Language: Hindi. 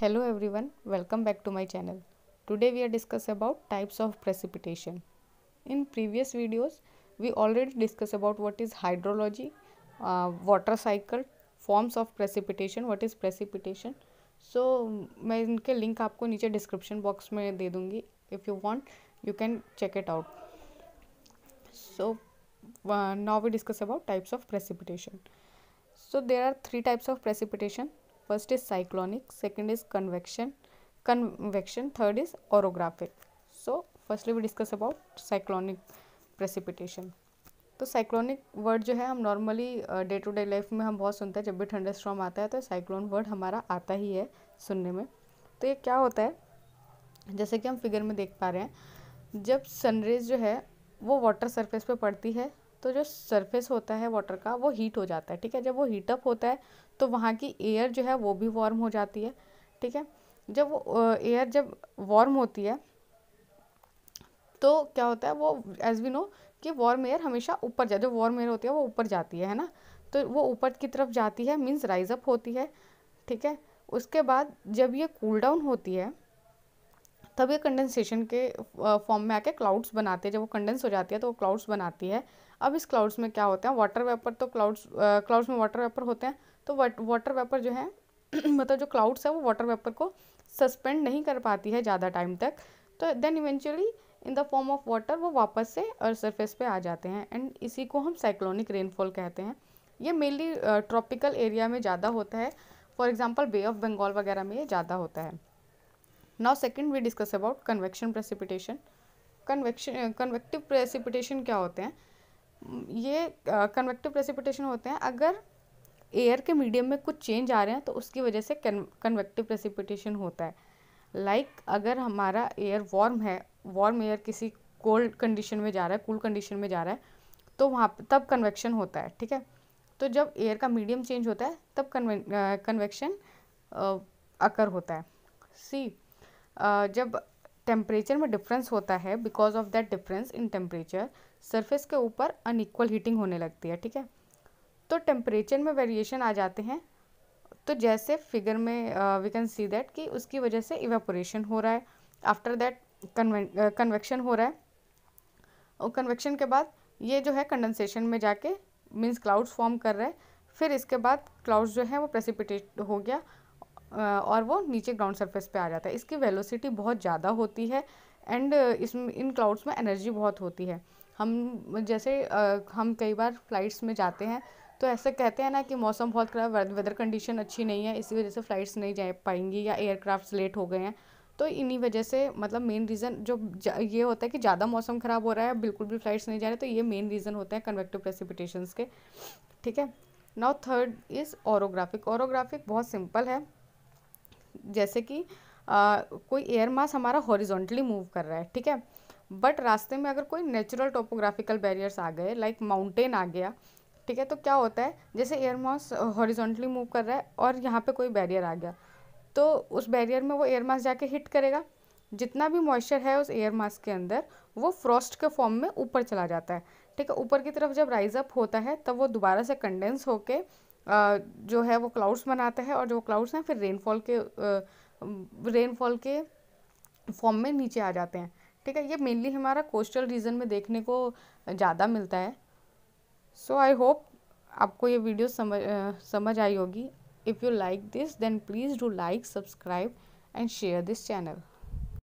Hello everyone, welcome back to my channel. Today we are discuss about types of precipitation. In previous videos, we already discuss about what is hydrology, uh, water cycle, forms of precipitation, what is precipitation. So मैं इनके link आपको नीचे description box में दे दूँगी If you want, you can check it out. So uh, now we discuss about types of precipitation. So there are three types of precipitation. First is cyclonic second is convection convection third is orographic so firstly we discuss about cyclonic precipitation तो साइक्लोनिक वर्ड जो है हम normally day to day life में हम बहुत सुनते हैं जब भी ठंडा स्ट्रॉम आता है तो साइक्लोन वर्ड हमारा आता ही है सुनने में तो ये क्या होता है जैसे कि हम फिगर में देख पा रहे हैं जब सनरेज जो है वो वाटर सरफेस पे पड़ती है तो जो सरफेस होता है वाटर का वो हीट हो जाता है ठीक है जब वो हीटअप होता है तो वहाँ की एयर जो है वो भी वार्म हो जाती है ठीक है जब वो एयर जब वार्म होती है तो क्या होता है वो एज वी नो कि वार्म एयर हमेशा ऊपर जाए जो वार्म एयर होती है वो ऊपर जाती है है ना तो वो ऊपर की तरफ जाती है मीन्स राइज अप होती है ठीक है उसके बाद जब ये कूल cool डाउन होती है तब ये कंडेंसेशन के फॉर्म में आके क्लाउड्स बनाती है जब वो कंडेंस हो जाती है तो वो क्लाउड्स बनाती है अब इस क्लाउड्स में क्या होते हैं वाटर वेपर तो क्लाउड्स क्लाउड्स में वाटर वेपर होते हैं तो वाटर वेपर जो है मतलब जो क्लाउड्स है वो वाटर वेपर को सस्पेंड नहीं कर पाती है ज़्यादा टाइम तक तो then eventually in the form of water वो वापस से अर्थ सरफेस पे आ जाते हैं एंड इसी को हम साइक्लोनिक रेनफॉल कहते हैं ये मेनली ट्रॉपिकल एरिया में ज़्यादा होता है for example bay of Bengal वगैरह में ये ज़्यादा होता है now second we discuss about convection precipitation convection convective precipitation क्या होते हैं ये कन्वेक्टिव प्रेसिपिटेशन होते हैं अगर एयर के मीडियम में कुछ चेंज आ रहे हैं तो उसकी वजह से कन्वेक्टिव प्रेसिपिटेशन होता है लाइक like, अगर हमारा एयर वार्म है वार्म एयर किसी कोल्ड कंडीशन में जा रहा है कूल cool कंडीशन में जा रहा है तो वहाँ तब कन्वेक्शन होता है ठीक है तो जब एयर का मीडियम चेंज होता है तब कन्वेक्शन अकर होता है सी uh, जब टेम्परेचर में डिफरेंस होता है because of that difference in temperature surface के ऊपर अनइक्वल हीटिंग होने लगती है ठीक है तो टेम्परेचर में वेरिएशन आ जाते हैं तो जैसे फिगर में वी कैन सी दैट कि उसकी वजह से इवेपोरेशन हो रहा है आफ्टर दैट कन्वेक्शन हो रहा है और कन्वेक्शन के बाद ये जो है कंडेंसेशन में जाके मीन्स क्लाउड्स फॉर्म कर रहे हैं फिर इसके बाद क्लाउड्स जो है वो प्रेसिपिटेट हो गया और वो नीचे ग्राउंड सरफेस पे आ जाता है इसकी वेलोसिटी बहुत ज़्यादा होती है एंड इस इन क्लाउड्स में एनर्जी बहुत होती है हम जैसे हम कई बार फ्लाइट्स में जाते हैं तो ऐसा कहते हैं ना कि मौसम बहुत खराब वेदर कंडीशन अच्छी नहीं है इसी वजह से फ़्लाइट्स नहीं जा पाएंगी या एयरक्राफ्ट लेट हो गए हैं तो इन्हीं वजह से मतलब मेन रीज़न जो ये होता है कि ज़्यादा मौसम ख़राब हो रहा है बिल्कुल भी फ्लाइट्स नहीं जा रहे तो ये मेन रीज़न होते हैं कन्वेक्टिव प्रेसिपिटेशन के ठीक है now third is orographic orographic बहुत सिंपल है जैसे कि आ, कोई एयर मास हमारा हॉरिजॉन्टली मूव कर रहा है ठीक है बट रास्ते में अगर कोई नेचुरल टोपोग्राफिकल बैरियर्स आ गए लाइक माउंटेन आ गया ठीक है तो क्या होता है जैसे एयर मास हॉरिजॉन्टली मूव कर रहा है और यहाँ पे कोई बैरियर आ गया तो उस बैरियर में वो एयर मास जाके हिट करेगा जितना भी मॉइस्चर है उस एयर मास के अंदर वो फ्रॉस्ट के फॉर्म में ऊपर चला जाता है ठीक है ऊपर की तरफ जब राइज अप होता है तब वो दोबारा से कंडेंस होके जो है वो क्लाउड्स बनाता है और जो क्लाउड्स हैं फिर रेनफॉल के रेनफॉल के फॉर्म में नीचे आ जाते हैं ठीक है ये मेनली हमारा कोस्टल रीजन में देखने को ज़्यादा मिलता है सो आई होप आपको ये वीडियो समझ समझ आई होगी if you like this then please do like subscribe and share this channel